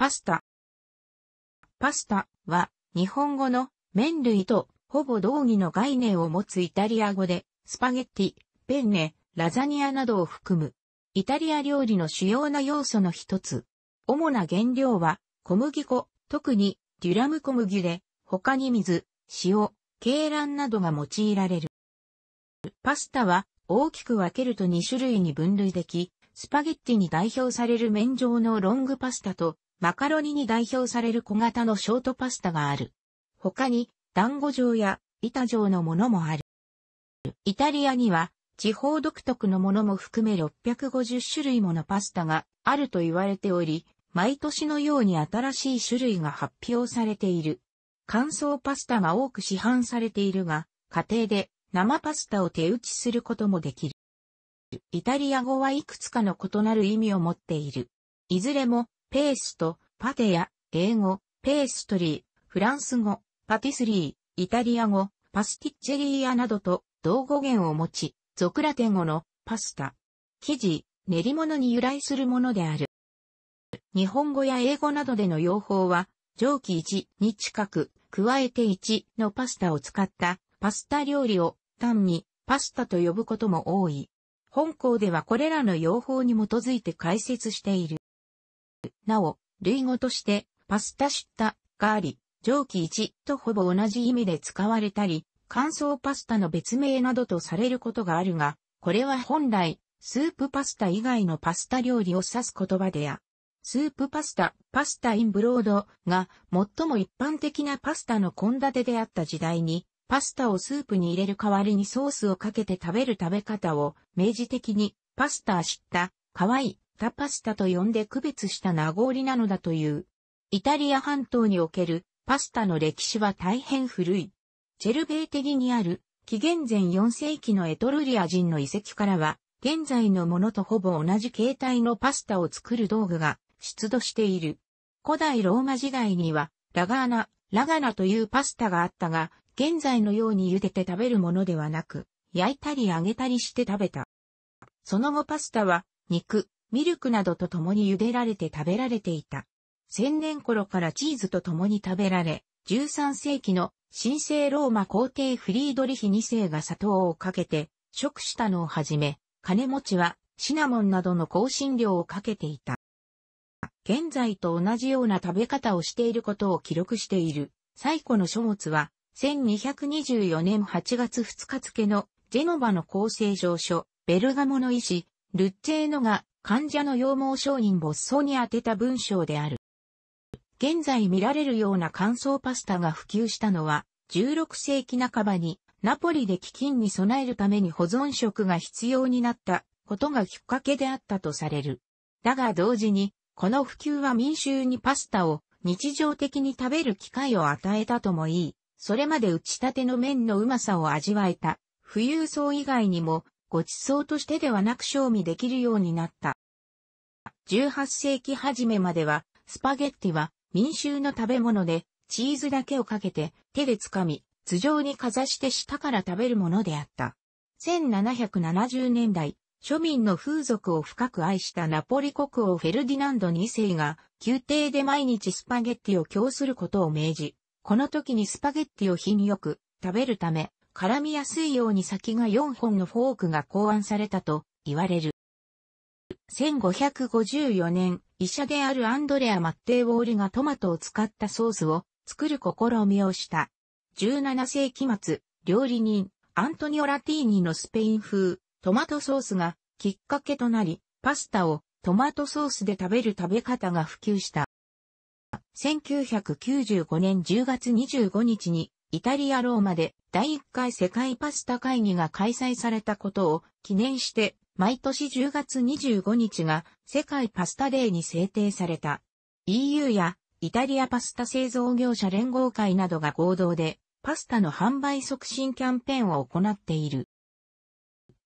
パスタ。パスタは日本語の麺類とほぼ同義の概念を持つイタリア語でスパゲッティ、ペンネ、ラザニアなどを含むイタリア料理の主要な要素の一つ。主な原料は小麦粉、特にデュラム小麦で他に水、塩、鶏卵などが用いられる。パスタは大きく分けると2種類に分類でき、スパゲッティに代表される麺状のロングパスタとマカロニに代表される小型のショートパスタがある。他に、団子状や板状のものもある。イタリアには、地方独特のものも含め650種類ものパスタがあると言われており、毎年のように新しい種類が発表されている。乾燥パスタが多く市販されているが、家庭で生パスタを手打ちすることもできる。イタリア語はいくつかの異なる意味を持っている。いずれもペースト、パテや、英語、ペーストリー、フランス語、パティスリー、イタリア語、パスティッチェリーアなどと同語源を持ち、俗ラテン語のパスタ、生地、練り物に由来するものである。日本語や英語などでの用法は、上記1に近く、加えて1のパスタを使ったパスタ料理を単にパスタと呼ぶことも多い。本校ではこれらの用法に基づいて解説している。なお、類語として、パスタシッタがあり、蒸気1とほぼ同じ意味で使われたり、乾燥パスタの別名などとされることがあるが、これは本来、スープパスタ以外のパスタ料理を指す言葉でや、スープパスタ、パスタインブロードが最も一般的なパスタの献立であった時代に、パスタをスープに入れる代わりにソースをかけて食べる食べ方を明示的にパスタ知った、可愛いタパスタと呼んで区別した名残なのだという。イタリア半島におけるパスタの歴史は大変古い。チェルベーテギにある紀元前4世紀のエトルリア人の遺跡からは、現在のものとほぼ同じ形態のパスタを作る道具が出土している。古代ローマ時代には、ラガーナ、ラガナというパスタがあったが、現在のように茹でて食べるものではなく、焼いたり揚げたりして食べた。その後パスタは、肉、ミルクなどと共に茹でられて食べられていた。千年頃からチーズと共に食べられ、13世紀の神聖ローマ皇帝フリードリヒ2世が砂糖をかけて食したのをはじめ、金持ちはシナモンなどの香辛料をかけていた。現在と同じような食べ方をしていることを記録している最古の書物は、1224年8月2日付のジェノバの厚生上書、ベルガモの医師、ルッチェーノが患者の羊毛商人没ッに当てた文章である。現在見られるような乾燥パスタが普及したのは、16世紀半ばにナポリで飢饉に備えるために保存食が必要になったことがきっかけであったとされる。だが同時に、この普及は民衆にパスタを日常的に食べる機会を与えたともいい、それまで打ち立ての麺のうまさを味わえた、富裕層以外にもご馳走としてではなく賞味できるようになった。18世紀初めまでは、スパゲッティは民衆の食べ物で、チーズだけをかけて手で掴み、頭上にかざして下から食べるものであった。1770年代、庶民の風俗を深く愛したナポリ国王フェルディナンド2世が、宮廷で毎日スパゲッティを供することを命じ、この時にスパゲッティを日によく食べるため、絡みやすいように先が4本のフォークが考案されたと言われる。1554年、医者であるアンドレア・マッテイ・ウォールがトマトを使ったソースを作る試みをした。17世紀末、料理人、アントニオ・ラティーニのスペイン風トマトソースがきっかけとなり、パスタをトマトソースで食べる食べ方が普及した。1995年10月25日にイタリア・ローマで第1回世界パスタ会議が開催されたことを記念して、毎年10月25日が世界パスタデーに制定された。EU やイタリアパスタ製造業者連合会などが合同でパスタの販売促進キャンペーンを行っている。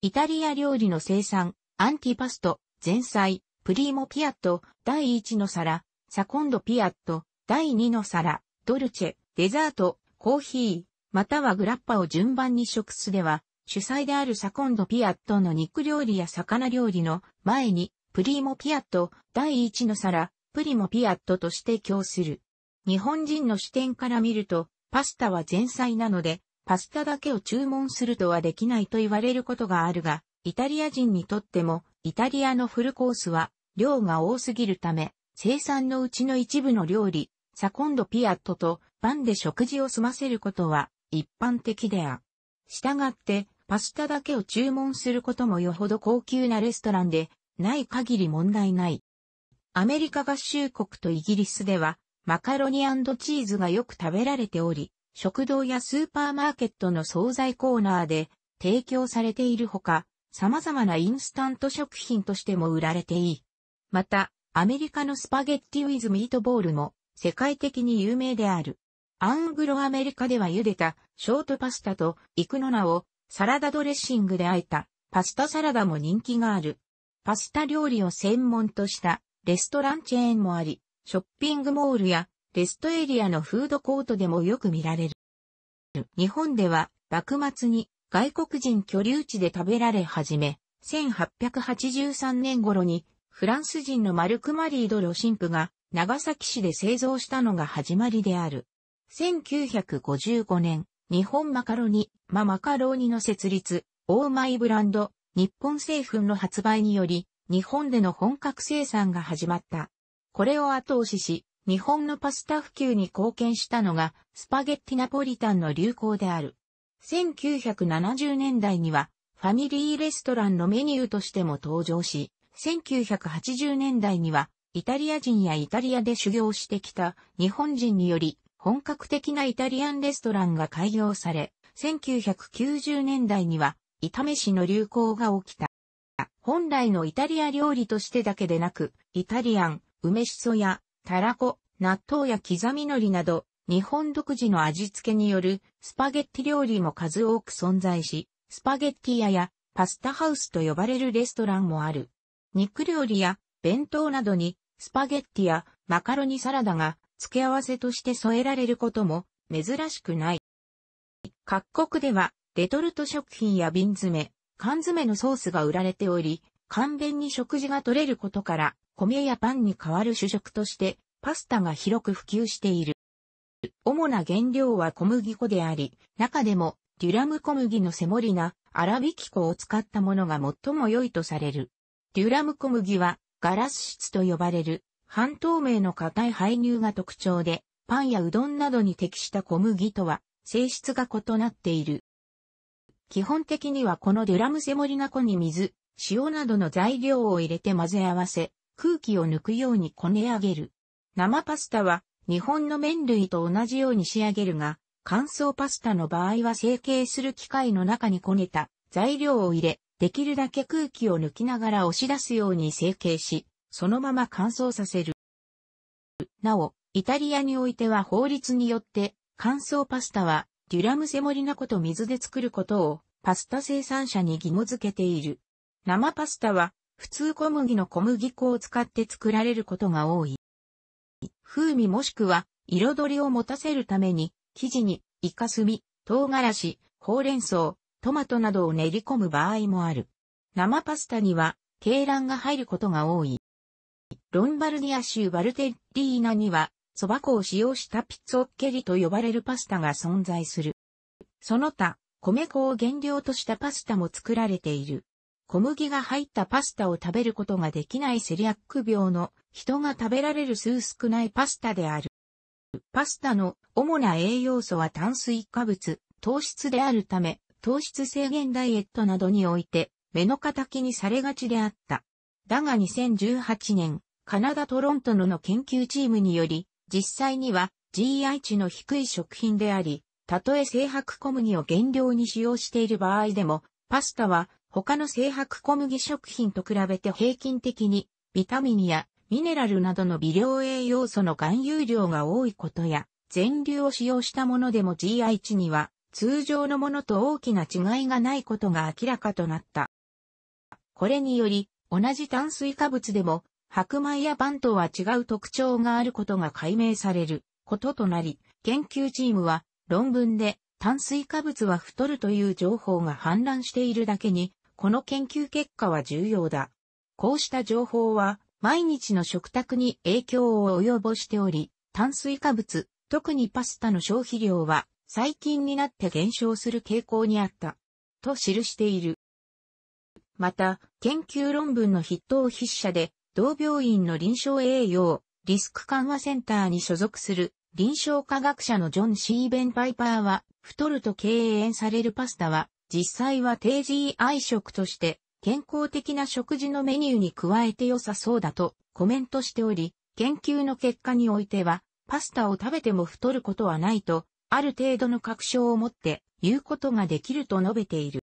イタリア料理の生産、アンティパスト、前菜、プリーモピアット、第1の皿、サコンドピアット、第2の皿、ドルチェ、デザート、コーヒー、またはグラッパを順番に食すでは、主催であるサコンドピアットの肉料理や魚料理の前に、プリモピアット第一の皿、プリモピアットとして供する。日本人の視点から見ると、パスタは前菜なので、パスタだけを注文するとはできないと言われることがあるが、イタリア人にとっても、イタリアのフルコースは、量が多すぎるため、生産のうちの一部の料理、サコンドピアットと般で食事を済ませることは一般的であ。したがって、パスタだけを注文することもよほど高級なレストランでない限り問題ない。アメリカ合衆国とイギリスでは、マカロニチーズがよく食べられており、食堂やスーパーマーケットの惣菜コーナーで提供されているほか、様々なインスタント食品としても売られていい。また、アメリカのスパゲッティウィズミートボールも世界的に有名である。アングロアメリカでは茹でたショートパスタとイクの名をサラダドレッシングで和えたパスタサラダも人気がある。パスタ料理を専門としたレストランチェーンもあり、ショッピングモールやレストエリアのフードコートでもよく見られる。日本では幕末に外国人居留地で食べられ始め、1883年頃にフランス人のマルク・マリード・ロシンプが長崎市で製造したのが始まりである。1955年、日本マカロニ、ママカロニの設立、オーマイブランド、日本製粉の発売により、日本での本格生産が始まった。これを後押しし、日本のパスタ普及に貢献したのが、スパゲッティナポリタンの流行である。1970年代には、ファミリーレストランのメニューとしても登場し、1980年代には、イタリア人やイタリアで修行してきた日本人により、本格的なイタリアンレストランが開業され、1990年代には、炒めしの流行が起きた。本来のイタリア料理としてだけでなく、イタリアン、梅しそや、たらこ、納豆や刻み海苔など、日本独自の味付けによるスパゲッティ料理も数多く存在し、スパゲッティ屋やパスタハウスと呼ばれるレストランもある。肉料理や弁当などにスパゲッティやマカロニサラダが付け合わせとして添えられることも珍しくない。各国ではレトルト食品や瓶詰め、缶詰のソースが売られており、簡便に食事が取れることから米やパンに代わる主食としてパスタが広く普及している。主な原料は小麦粉であり、中でもデュラム小麦のセモリナ、粗挽き粉を使ったものが最も良いとされる。デュラム小麦はガラス質と呼ばれる半透明の硬い排乳が特徴で、パンやうどんなどに適した小麦とは性質が異なっている。基本的にはこのデュラムセモリナ粉に水、塩などの材料を入れて混ぜ合わせ、空気を抜くようにこね上げる。生パスタは日本の麺類と同じように仕上げるが、乾燥パスタの場合は成形する機械の中にこねた材料を入れ、できるだけ空気を抜きながら押し出すように成形し、そのまま乾燥させる。なお、イタリアにおいては法律によって、乾燥パスタは、デュラムセモリナコと水で作ることを、パスタ生産者に義務付けている。生パスタは、普通小麦の小麦粉を使って作られることが多い。風味もしくは、彩りを持たせるために、生地に、イカスミ、唐辛子、ほうれん草、トマトなどを練り込む場合もある。生パスタには、鶏卵が入ることが多い。ロンバルディア州バルテッリーナには、蕎麦粉を使用したピッツォッケリと呼ばれるパスタが存在する。その他、米粉を原料としたパスタも作られている。小麦が入ったパスタを食べることができないセリアック病の人が食べられる数少ないパスタである。パスタの主な栄養素は炭水化物、糖質であるため、糖質制限ダイエットなどにおいて、目の敵にされがちであった。だが2018年、カナダ・トロントのの研究チームにより、実際には GI 値の低い食品であり、たとえ生白小麦を原料に使用している場合でも、パスタは他の生白小麦食品と比べて平均的にビタミンやミネラルなどの微量栄養素の含有量が多いことや、全粒を使用したものでも GI 値には通常のものと大きな違いがないことが明らかとなった。これにより、同じ炭水化物でも白米やパンとは違う特徴があることが解明されることとなり、研究チームは論文で炭水化物は太るという情報が氾濫しているだけに、この研究結果は重要だ。こうした情報は毎日の食卓に影響を及ぼしており、炭水化物、特にパスタの消費量は最近になって減少する傾向にあった。と記している。また、研究論文の筆頭筆者で、同病院の臨床栄養、リスク緩和センターに所属する臨床科学者のジョン・シーベン・パイパーは、太ると敬遠されるパスタは、実際は低 GI 食として健康的な食事のメニューに加えて良さそうだとコメントしており、研究の結果においては、パスタを食べても太ることはないと、ある程度の確証を持って言うことができると述べている。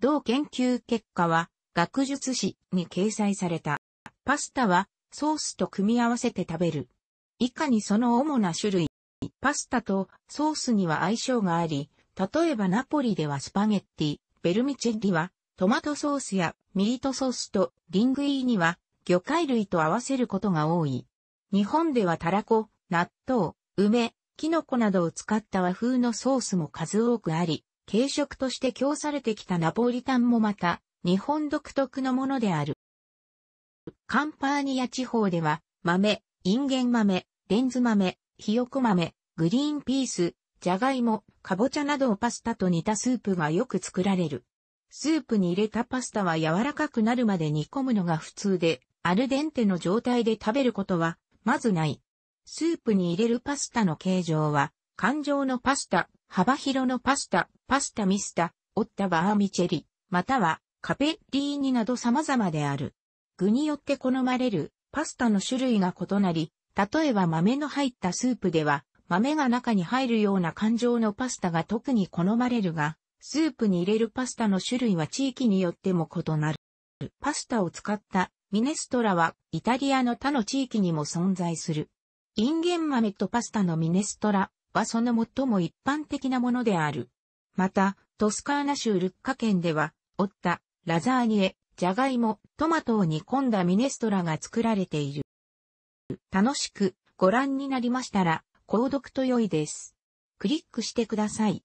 同研究結果は、学術誌に掲載された。パスタはソースと組み合わせて食べる。以下にその主な種類。パスタとソースには相性があり、例えばナポリではスパゲッティ、ベルミチェッリはトマトソースやミートソースとリングイーには魚介類と合わせることが多い。日本ではタラコ、納豆、梅、キノコなどを使った和風のソースも数多くあり、軽食として供されてきたナポリタンもまた日本独特のものである。カンパーニア地方では、豆、インゲン豆、レンズ豆、ひよこ豆、グリーンピース、ジャガイモ、カボチャなどをパスタと煮たスープがよく作られる。スープに入れたパスタは柔らかくなるまで煮込むのが普通で、アルデンテの状態で食べることは、まずない。スープに入れるパスタの形状は、感情のパスタ、幅広のパスタ、パスタミスタ、オッタバーミチェリ、またはカペッリーニなど様々である。具によって好まれるパスタの種類が異なり、例えば豆の入ったスープでは、豆が中に入るような感情のパスタが特に好まれるが、スープに入れるパスタの種類は地域によっても異なる。パスタを使ったミネストラはイタリアの他の地域にも存在する。インゲン豆とパスタのミネストラはその最も一般的なものである。また、トスカーナ州ルッカ県では、オッタ、ラザーニエ、じゃがいも、トマトを煮込んだミネストラが作られている。楽しくご覧になりましたら、購読と良いです。クリックしてください。